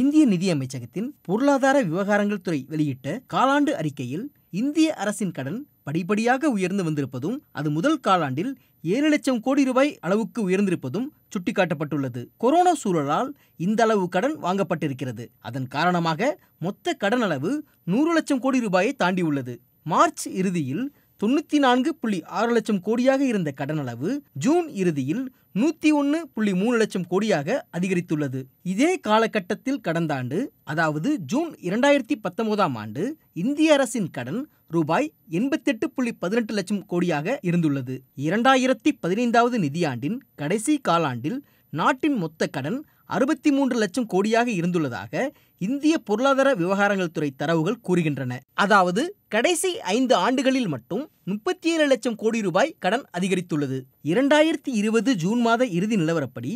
இந்திய நிதியமைச்சகத்தின் பொருளாதார விவகாரங்கள் துறை வெளியிட்ட காலாண்டு அறிக்கையில் இந்திய அரசின் கடன் படிப்படியாக உயர்ந்து வந்திருப்பதும் அது முதல் காலாண்டில் ஏழு லட்சம் கோடி ரூபாய் அளவுக்கு உயர்ந்திருப்பதும் சுட்டிக்காட்டப்பட்டுள்ளது கொரோனா சூழலால் இந்த அளவு கடன் வாங்கப்பட்டிருக்கிறது அதன் காரணமாக மொத்த கடன் அளவு நூறு லட்சம் கோடி ரூபாயை தாண்டியுள்ளது மார்ச் இறுதியில் தொண்ணூற்றி நான்கு புள்ளி ஆறு லட்சம் கோடியாக இருந்த கடன் அளவு ஜூன் இறுதியில் நூற்றி ஒன்று புள்ளி மூணு லட்சம் கோடியாக அதிகரித்துள்ளது இதே காலகட்டத்தில் கடந்த ஆண்டு அதாவது ஜூன் இரண்டாயிரத்தி பத்தொன்பதாம் ஆண்டு இந்திய அரசின் கடன் ரூபாய் எண்பத்தெட்டு புள்ளி பதினெட்டு லட்சம் கோடியாக இருந்துள்ளது இரண்டாயிரத்தி பதினைந்தாவது நிதியாண்டின் கடைசி காலாண்டில் நாட்டின் மொத்த கடன் அறுபத்தி மூன்று லட்சம் கோடியாக இருந்துள்ளதாக இந்திய பொருளாதார விவகாரங்கள் துறை தரவுகள் கூறுகின்றன அதாவது கடைசி ஐந்து ஆண்டுகளில் மட்டும் முப்பத்தி ஏழு லட்சம் கோடி ரூபாய் கடன் அதிகரித்துள்ளது இரண்டாயிரத்தி இருபது ஜூன் மாத இறுதி நிலவரப்படி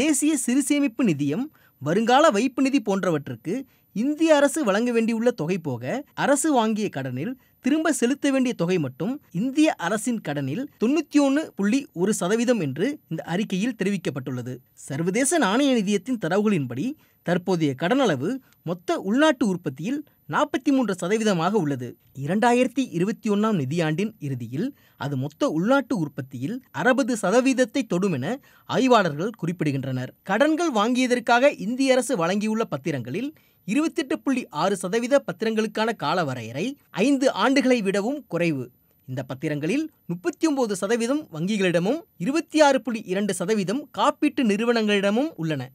தேசிய சிறு சேமிப்பு நிதியம் வருங்கால வைப்பு நிதி போன்றவற்றுக்கு இந்திய அரசு வழங்க வேண்டியுள்ள தொகை போக அரசு வாங்கிய கடனில் திரும்ப செலுத்த வேண்டிய தொகை மட்டும் இந்திய அரசின் கடனில் தொண்ணூத்தி ஒன்று புள்ளி ஒரு சதவீதம் என்று இந்த அறிக்கையில் தெரிவிக்கப்பட்டுள்ளது சர்வதேச நாணய நிதியத்தின் தரவுகளின்படி தற்போதைய கடனளவு மொத்த உள்நாட்டு உற்பத்தியில் நாற்பத்தி மூன்று சதவீதமாக உள்ளது இரண்டாயிரத்தி இருபத்தி ஒன்றாம் நிதியாண்டின் இறுதியில் அது மொத்த உள்நாட்டு உற்பத்தியில் அறுபது சதவீதத்தை தொடும் என ஆய்வாளர்கள் குறிப்பிடுகின்றனர் கடன்கள் வாங்கியதற்காக இந்திய அரசு வழங்கியுள்ள பத்திரங்களில் இருபத்தெட்டு புள்ளி ஆறு சதவீத பத்திரங்களுக்கான கால வரையறை ஐந்து ஆண்டுகளை விடவும் குறைவு இந்த பத்திரங்களில் முப்பத்தி ஒன்பது சதவீதம் வங்கிகளிடமும் இருபத்தி ஆறு புள்ளி இரண்டு சதவீதம் காப்பீட்டு நிறுவனங்களிடமும் உள்ளன